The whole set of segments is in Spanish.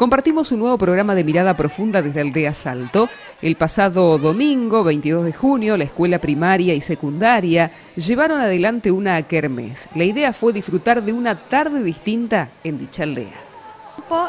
Compartimos un nuevo programa de mirada profunda desde Aldea Salto. El pasado domingo, 22 de junio, la escuela primaria y secundaria llevaron adelante una kermés. La idea fue disfrutar de una tarde distinta en dicha aldea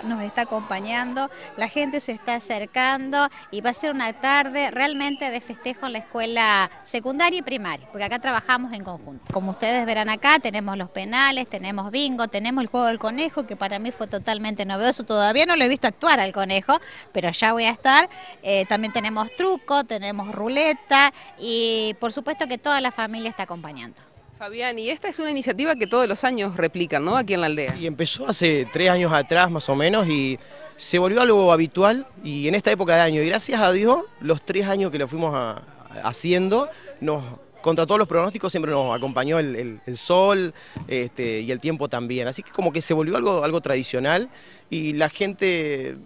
nos está acompañando, la gente se está acercando y va a ser una tarde realmente de festejo en la escuela secundaria y primaria, porque acá trabajamos en conjunto. Como ustedes verán acá, tenemos los penales, tenemos bingo, tenemos el juego del conejo, que para mí fue totalmente novedoso, todavía no lo he visto actuar al conejo, pero ya voy a estar. Eh, también tenemos truco, tenemos ruleta y por supuesto que toda la familia está acompañando. Fabián, y esta es una iniciativa que todos los años replican, ¿no? Aquí en la aldea. Y empezó hace tres años atrás más o menos y se volvió algo habitual y en esta época de año, y gracias a Dios, los tres años que lo fuimos haciendo, nos contra todos los pronósticos siempre nos acompañó el, sol este, y el tiempo también. Así que como que se volvió algo, algo tradicional y la gente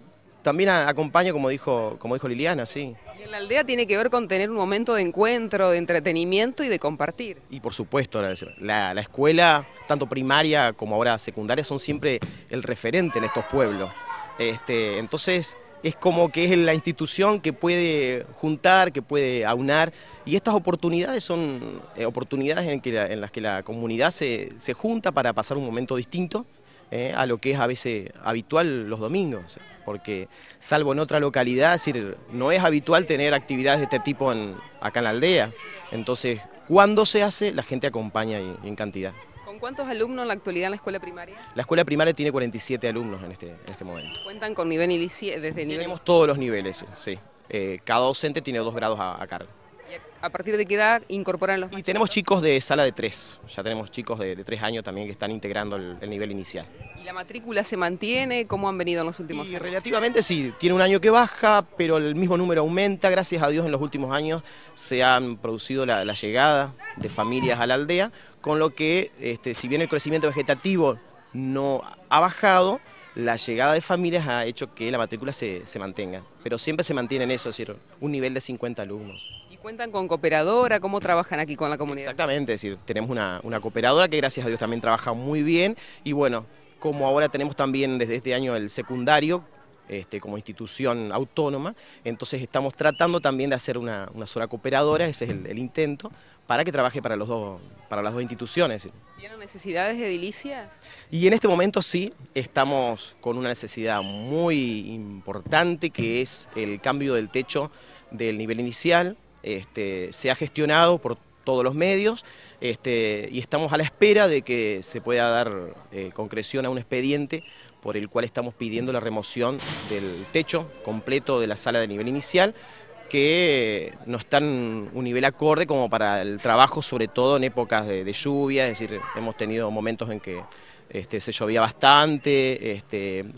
también acompaña, como dijo, como dijo Liliana, sí. Y en la aldea tiene que ver con tener un momento de encuentro, de entretenimiento y de compartir. Y por supuesto, la, escuela, tanto primaria como ahora secundaria, son siempre el referente en estos pueblos. Este, entonces, es como que es la institución que puede juntar, que puede aunar, y estas oportunidades son eh, oportunidades en, las que la comunidad se junta para pasar un momento distinto ¿eh? a lo que es a veces habitual los domingos, porque salvo en otra localidad, es decir, no es habitual tener actividades de este tipo acá en la aldea. Entonces, cuando se hace, la gente acompaña en cantidad. ¿Con cuántos alumnos en la actualidad en la escuela primaria? La escuela primaria tiene 47 alumnos en este, en este momento. ¿Cuentan con nivel y desde nivel? Tenemos todos los niveles, sí. Eh, cada docente tiene dos grados a cargo a partir de qué edad incorporan los... Y tenemos chicos de sala de tres, ya tenemos chicos de, tres años también que están integrando el, nivel inicial. ¿Y la matrícula se mantiene? ¿Cómo han venido en los últimos años? Relativamente sí, tiene un año que baja, pero el mismo número aumenta, gracias a Dios en los últimos años se han producido la, llegada de familias a la aldea, con lo que este, si bien el crecimiento vegetativo no ha bajado, la llegada de familias ha hecho que la matrícula se, se mantenga, pero siempre se mantiene en eso, es decir, un nivel de 50 alumnos. ¿Cuentan con cooperadora? ¿Cómo trabajan aquí con la comunidad? Exactamente, es decir, tenemos una, cooperadora que gracias a Dios también trabaja muy bien y bueno, como ahora tenemos también desde este año el secundario, este, como institución autónoma. Entonces estamos tratando también de hacer una, sola cooperadora, ese es el, intento, para que trabaje para, los dos, para las dos instituciones. ¿Tienen necesidades edilicias? Y en este momento sí, estamos con una necesidad muy importante que es el cambio del techo del nivel inicial, este, se ha gestionado por todos los medios este, y estamos a la espera de que se pueda dar eh, concreción a un expediente por el cual estamos pidiendo la remoción del techo completo de la sala de nivel inicial que no están un nivel acorde como para el trabajo, sobre todo en épocas de, lluvia, es decir, hemos tenido momentos en que este, se llovía bastante,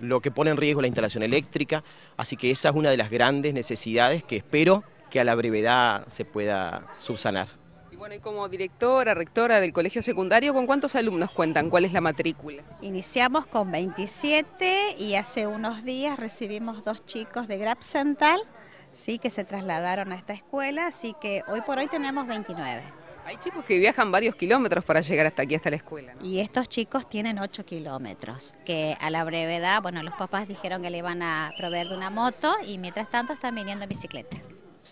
lo que pone en riesgo la instalación eléctrica, así que esa es una de las grandes necesidades que espero que a la brevedad se pueda subsanar. Y bueno, y como directora, rectora del colegio secundario, ¿con cuántos alumnos cuentan? ¿Cuál es la matrícula? Iniciamos con 27 y hace unos días recibimos dos chicos de Grab sí, que se trasladaron a esta escuela, así que hoy por hoy tenemos 29. Hay chicos que viajan varios kilómetros para llegar hasta aquí, hasta la escuela. Y estos chicos tienen 8 kilómetros, que a la brevedad, bueno, los papás dijeron que le iban a proveer de una moto y mientras tanto están viniendo en bicicleta.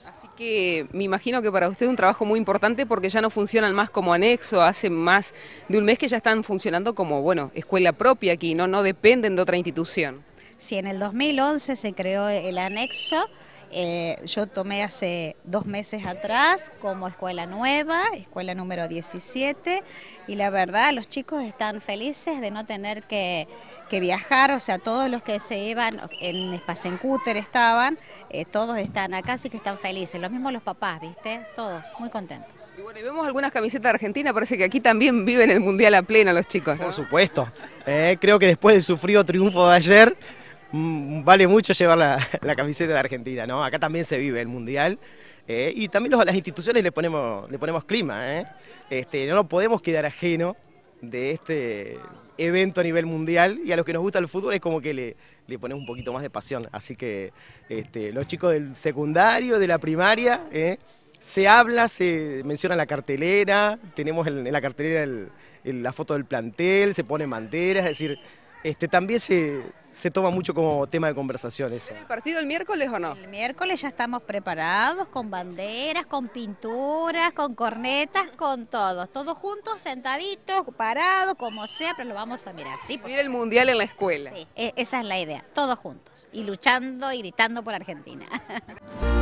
Así que me imagino que para usted es un trabajo muy importante porque ya no funcionan más como anexo, hace más de un mes que ya están funcionando como, escuela propia aquí, no, no dependen de otra institución. Sí, en el 2011 se creó el anexo. Eh, yo tomé hace dos meses atrás como escuela nueva, escuela número 17, y la verdad los chicos están felices de no tener que, viajar, o sea, todos los que se iban en cúter estaban, eh, todos están acá, así que están felices, lo mismo los papás, ¿viste? Todos, muy contentos. Y bueno, y vemos algunas camisetas de Argentina, parece que aquí también viven el Mundial a plena los chicos, Por supuesto, eh, creo que después del sufrido triunfo de ayer Mm, vale mucho llevar la, camiseta de Argentina, ¿no? Acá también se vive el Mundial. Eh, y también las instituciones le ponemos, le ponemos clima, ¿eh? Este, no nos podemos quedar ajeno de este evento a nivel mundial y a los que nos gusta el fútbol es como que le, le ponemos un poquito más de pasión. Así que este, los chicos del secundario, de la primaria, ¿eh? se habla, se menciona la cartelera, tenemos en, la cartelera la foto del plantel, se pone manteras, es decir... Este, también se, toma mucho como tema de conversación eso. ¿El partido el miércoles o no? El miércoles ya estamos preparados con banderas, con pinturas, con cornetas, con todos. Todos juntos, sentaditos, parados, como sea, pero lo vamos a mirar. Sí, Mira el mundial en la escuela. Sí, e, esa es la idea, todos juntos y luchando y gritando por Argentina.